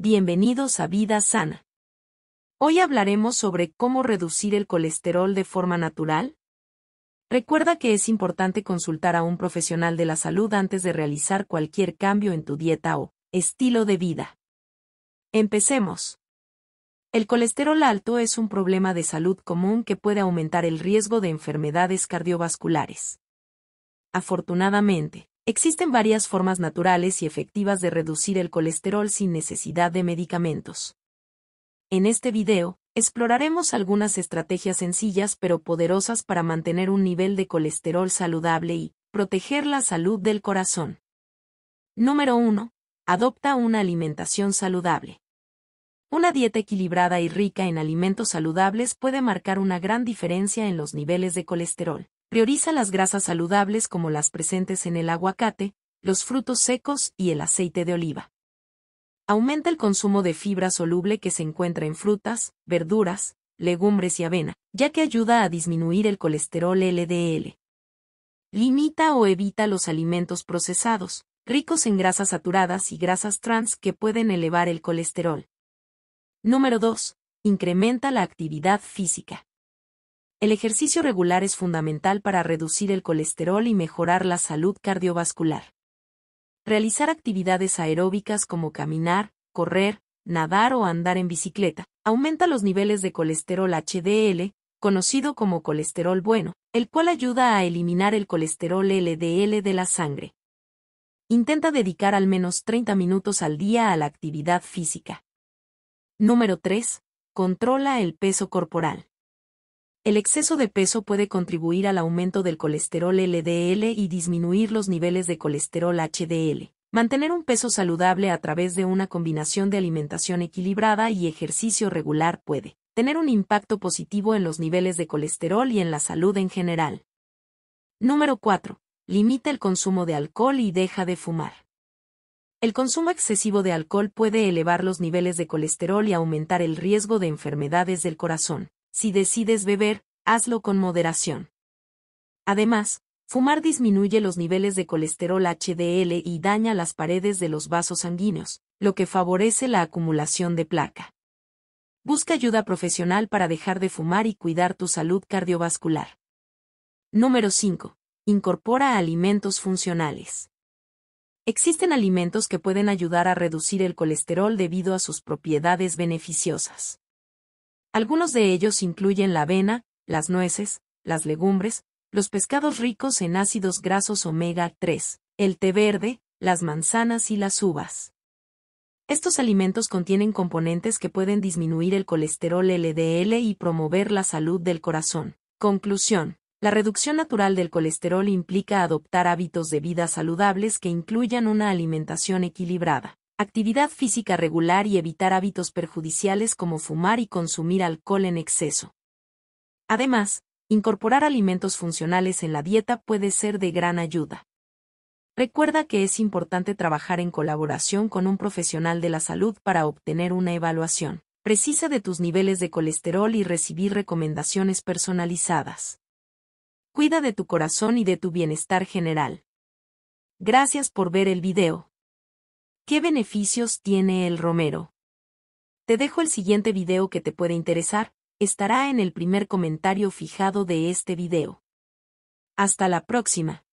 Bienvenidos a Vida Sana. Hoy hablaremos sobre cómo reducir el colesterol de forma natural. Recuerda que es importante consultar a un profesional de la salud antes de realizar cualquier cambio en tu dieta o estilo de vida. Empecemos. El colesterol alto es un problema de salud común que puede aumentar el riesgo de enfermedades cardiovasculares. Afortunadamente, Existen varias formas naturales y efectivas de reducir el colesterol sin necesidad de medicamentos. En este video, exploraremos algunas estrategias sencillas pero poderosas para mantener un nivel de colesterol saludable y proteger la salud del corazón. Número 1. Adopta una alimentación saludable. Una dieta equilibrada y rica en alimentos saludables puede marcar una gran diferencia en los niveles de colesterol. Prioriza las grasas saludables como las presentes en el aguacate, los frutos secos y el aceite de oliva. Aumenta el consumo de fibra soluble que se encuentra en frutas, verduras, legumbres y avena, ya que ayuda a disminuir el colesterol LDL. Limita o evita los alimentos procesados, ricos en grasas saturadas y grasas trans que pueden elevar el colesterol. Número 2. Incrementa la actividad física. El ejercicio regular es fundamental para reducir el colesterol y mejorar la salud cardiovascular. Realizar actividades aeróbicas como caminar, correr, nadar o andar en bicicleta aumenta los niveles de colesterol HDL, conocido como colesterol bueno, el cual ayuda a eliminar el colesterol LDL de la sangre. Intenta dedicar al menos 30 minutos al día a la actividad física. Número 3. Controla el peso corporal. El exceso de peso puede contribuir al aumento del colesterol LDL y disminuir los niveles de colesterol HDL. Mantener un peso saludable a través de una combinación de alimentación equilibrada y ejercicio regular puede tener un impacto positivo en los niveles de colesterol y en la salud en general. Número 4. Limita el consumo de alcohol y deja de fumar. El consumo excesivo de alcohol puede elevar los niveles de colesterol y aumentar el riesgo de enfermedades del corazón, si decides beber, hazlo con moderación. Además, fumar disminuye los niveles de colesterol HDL y daña las paredes de los vasos sanguíneos, lo que favorece la acumulación de placa. Busca ayuda profesional para dejar de fumar y cuidar tu salud cardiovascular. Número 5. Incorpora alimentos funcionales. Existen alimentos que pueden ayudar a reducir el colesterol debido a sus propiedades beneficiosas. Algunos de ellos incluyen la avena, las nueces, las legumbres, los pescados ricos en ácidos grasos omega 3, el té verde, las manzanas y las uvas. Estos alimentos contienen componentes que pueden disminuir el colesterol LDL y promover la salud del corazón. Conclusión. La reducción natural del colesterol implica adoptar hábitos de vida saludables que incluyan una alimentación equilibrada actividad física regular y evitar hábitos perjudiciales como fumar y consumir alcohol en exceso. Además, incorporar alimentos funcionales en la dieta puede ser de gran ayuda. Recuerda que es importante trabajar en colaboración con un profesional de la salud para obtener una evaluación precisa de tus niveles de colesterol y recibir recomendaciones personalizadas. Cuida de tu corazón y de tu bienestar general. Gracias por ver el video. ¿Qué beneficios tiene el romero? Te dejo el siguiente video que te puede interesar, estará en el primer comentario fijado de este video. Hasta la próxima.